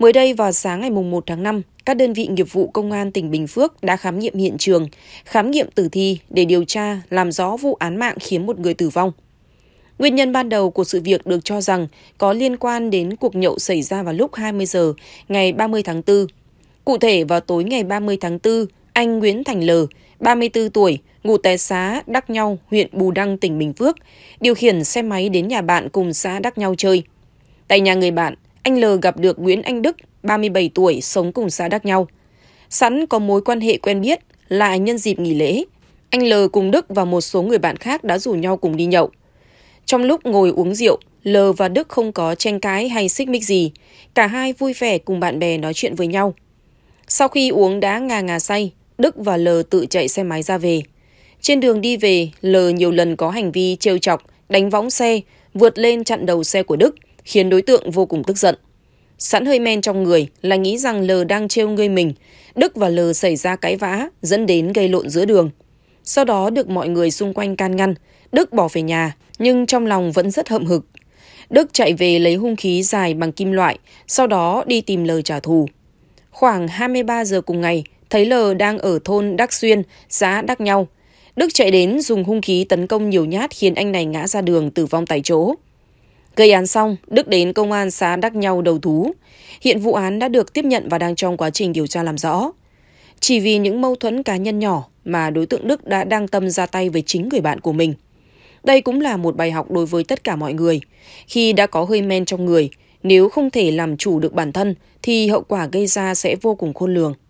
Mới đây vào sáng ngày 1 tháng 5, các đơn vị nghiệp vụ công an tỉnh Bình Phước đã khám nghiệm hiện trường, khám nghiệm tử thi để điều tra làm rõ vụ án mạng khiến một người tử vong. Nguyên nhân ban đầu của sự việc được cho rằng có liên quan đến cuộc nhậu xảy ra vào lúc 20 giờ ngày 30 tháng 4. Cụ thể vào tối ngày 30 tháng 4, anh Nguyễn Thành L, 34 tuổi, ngụ tại xã Đắc Nhau, huyện Bù Đăng, tỉnh Bình Phước, điều khiển xe máy đến nhà bạn cùng xã Đắc Nhau chơi. Tại nhà người bạn, anh L gặp được Nguyễn Anh Đức, 37 tuổi, sống cùng xã Đắc nhau. Sẵn có mối quan hệ quen biết là nhân dịp nghỉ lễ, anh L cùng Đức và một số người bạn khác đã rủ nhau cùng đi nhậu. Trong lúc ngồi uống rượu, L và Đức không có tranh cãi hay xích mích gì, cả hai vui vẻ cùng bạn bè nói chuyện với nhau. Sau khi uống đã ngà ngà say, Đức và L tự chạy xe máy ra về. Trên đường đi về, L nhiều lần có hành vi trêu chọc, đánh võng xe, vượt lên chặn đầu xe của Đức – khiến đối tượng vô cùng tức giận. Sẵn hơi men trong người là nghĩ rằng L đang trêu ngươi mình. Đức và L xảy ra cãi vã, dẫn đến gây lộn giữa đường. Sau đó được mọi người xung quanh can ngăn, Đức bỏ về nhà, nhưng trong lòng vẫn rất hậm hực. Đức chạy về lấy hung khí dài bằng kim loại, sau đó đi tìm L trả thù. Khoảng 23 giờ cùng ngày, thấy L đang ở thôn Đắc Xuyên, xã Đắc Nhau. Đức chạy đến dùng hung khí tấn công nhiều nhát khiến anh này ngã ra đường tử vong tại chỗ. Gây án xong, Đức đến công an xã Đắc Nhau đầu thú. Hiện vụ án đã được tiếp nhận và đang trong quá trình điều tra làm rõ. Chỉ vì những mâu thuẫn cá nhân nhỏ mà đối tượng Đức đã đang tâm ra tay với chính người bạn của mình. Đây cũng là một bài học đối với tất cả mọi người. Khi đã có hơi men trong người, nếu không thể làm chủ được bản thân thì hậu quả gây ra sẽ vô cùng khôn lường.